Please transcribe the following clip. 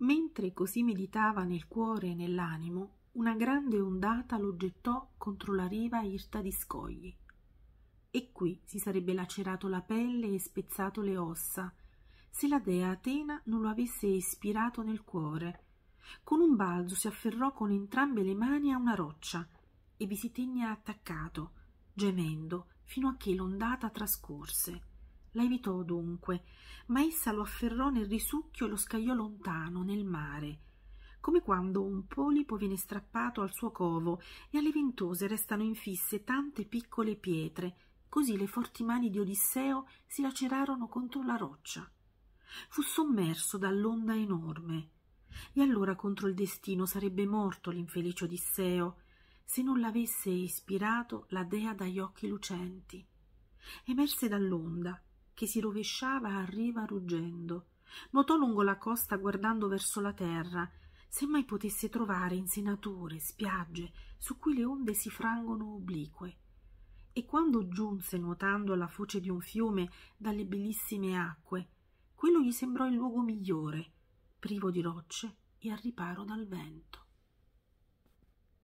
Mentre così meditava nel cuore e nell'animo, una grande ondata lo gettò contro la riva irta di scogli. E qui si sarebbe lacerato la pelle e spezzato le ossa, se la dea Atena non lo avesse ispirato nel cuore. Con un balzo si afferrò con entrambe le mani a una roccia e vi si tenne attaccato, gemendo, fino a che l'ondata trascorse. La evitò dunque, ma essa lo afferrò nel risucchio e lo scagliò lontano, nel mare, come quando un polipo viene strappato al suo covo e alle ventose restano infisse tante piccole pietre. Così le forti mani di Odisseo si lacerarono contro la roccia. Fu sommerso dall'onda enorme. E allora contro il destino sarebbe morto l'infelice Odisseo, se non l'avesse ispirato la dea dagli occhi lucenti. Emerse dall'onda, che si rovesciava a riva ruggendo. Nuotò lungo la costa guardando verso la terra, se mai potesse trovare insenature, spiagge su cui le onde si frangono oblique. E quando giunse nuotando alla foce di un fiume dalle bellissime acque, quello gli sembrò il luogo migliore, privo di rocce e al riparo dal vento.